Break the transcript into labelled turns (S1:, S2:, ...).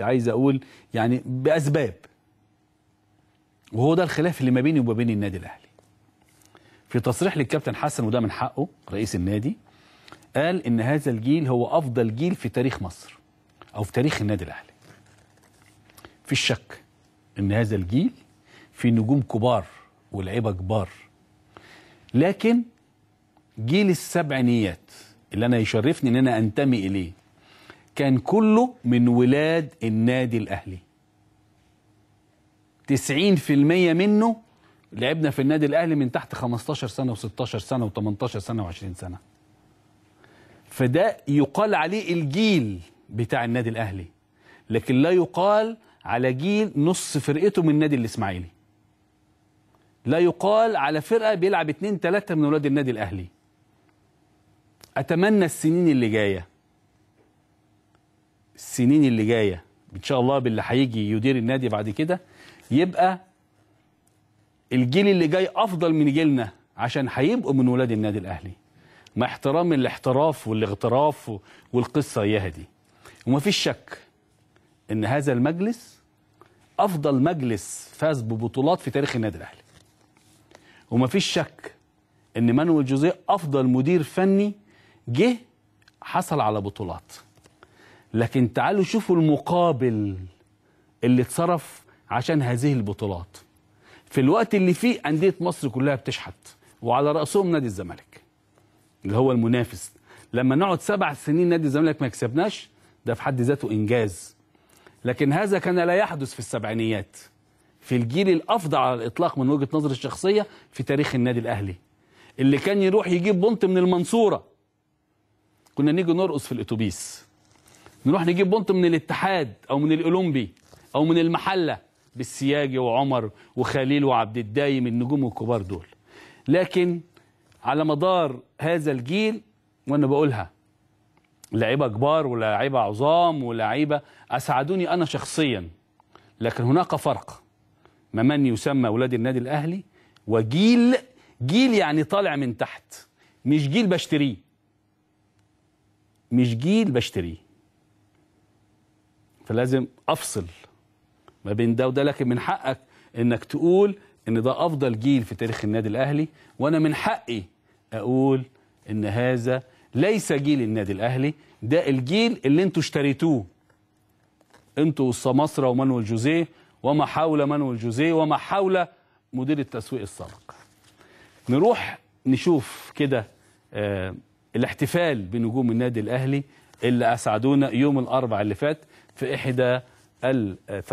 S1: عايز اقول يعني باسباب وهو ده الخلاف اللي ما بيني وما بين النادي الاهلي في تصريح للكابتن حسن وده من حقه رئيس النادي قال ان هذا الجيل هو افضل جيل في تاريخ مصر او في تاريخ النادي الاهلي في الشك ان هذا الجيل في نجوم كبار ولعيبه كبار لكن جيل السبعينيات اللي انا يشرفني ان انا انتمي اليه كان كله من ولاد النادي الاهلي 90% منه لعبنا في النادي الاهلي من تحت 15 سنه و16 سنه و18 سنه و20 سنه فده يقال عليه الجيل بتاع النادي الاهلي لكن لا يقال على جيل نص فرقته من النادي الاسماعيلي لا يقال على فرقه بيلعب اتنين تلاته من ولاد النادي الاهلي اتمنى السنين اللي جايه السنين اللي جايه ان شاء الله باللي هيجي يدير النادي بعد كده يبقى الجيل اللي جاي افضل من جيلنا عشان هيبقوا من ولاد النادي الاهلي مع احترام الاحتراف والاغتراف والقصه اياها دي ومفيش شك ان هذا المجلس افضل مجلس فاز ببطولات في تاريخ النادي الاهلي ومفيش شك ان مانويل جوزيه افضل مدير فني جه حصل على بطولات لكن تعالوا شوفوا المقابل اللي اتصرف عشان هذه البطولات في الوقت اللي فيه أندية مصر كلها بتشحت وعلى رأسهم نادي الزمالك اللي هو المنافس لما نقعد سبع سنين نادي الزمالك ما يكسبناش ده في حد ذاته إنجاز لكن هذا كان لا يحدث في السبعينيات في الجيل الأفضل على الإطلاق من وجهة نظري الشخصية في تاريخ النادي الأهلي اللي كان يروح يجيب بنط من المنصورة كنا نيجي نرقص في الاتوبيس نروح نجيب بنط من الاتحاد او من الاولمبي او من المحله بالسياجي وعمر وخليل وعبد الدايم النجوم الكبار دول لكن على مدار هذا الجيل وانا بقولها لعيبه كبار ولاعيبه عظام ولاعيبه اسعدوني انا شخصيا لكن هناك فرق ما من يسمى اولاد النادي الاهلي وجيل جيل يعني طالع من تحت مش جيل بشتريه مش جيل بشتريه فلازم افصل ما بين ده وده لكن من حقك انك تقول ان ده افضل جيل في تاريخ النادي الاهلي وانا من حقي اقول ان هذا ليس جيل النادي الاهلي ده الجيل اللي انتوا اشتريتوه انتوا والسماسره ومانويل جوزيه وما حول مانويل جوزيه وما حول مدير التسويق السابق نروح نشوف كده آه الاحتفال بنجوم النادي الأهلي اللي أسعدونا يوم الاربعاء اللي فات في إحدى الفنادق